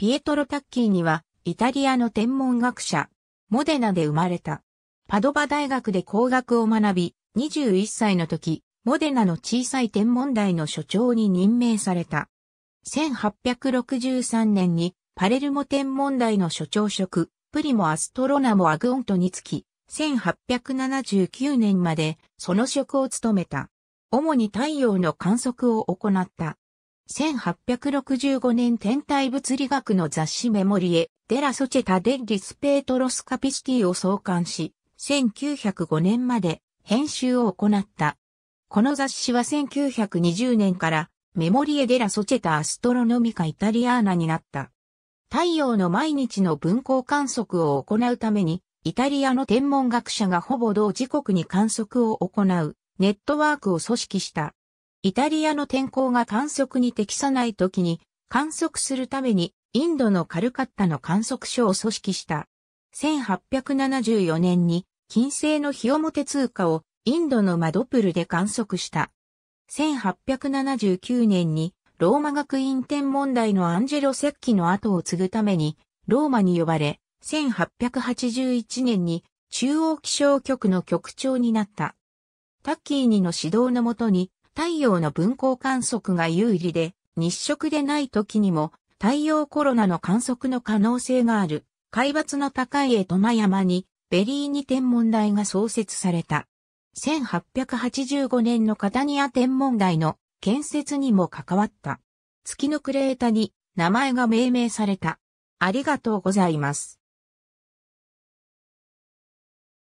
ピエトロ・タッキーニは、イタリアの天文学者、モデナで生まれた。パドバ大学で工学を学び、21歳の時、モデナの小さい天文台の所長に任命された。1863年に、パレルモ天文台の所長職、プリモアストロナモアグオントにつき、1879年までその職を務めた。主に太陽の観測を行った。1865年天体物理学の雑誌メモリエ、デラ・ソチェタ・デ・リスペートロス・カピシティを創刊し、1905年まで編集を行った。この雑誌は1920年からメモリエ・デラ・ソチェタ・アストロノミカ・イタリアーナになった。太陽の毎日の分光観測を行うために、イタリアの天文学者がほぼ同時刻に観測を行うネットワークを組織した。イタリアの天候が観測に適さない時に観測するためにインドのカルカッタの観測所を組織した。1874年に金星の日表通貨をインドのマドプルで観測した。1879年にローマ学院天文台のアンジェロ石器の後を継ぐためにローマに呼ばれ、1881年に中央気象局の局長になった。タッキーニの指導のもとに太陽の分光観測が有利で、日食でない時にも太陽コロナの観測の可能性がある、海抜の高い江戸間山に、ベリーニ天文台が創設された。1885年のカタニア天文台の建設にも関わった。月のクレータに名前が命名された。ありがとうございます。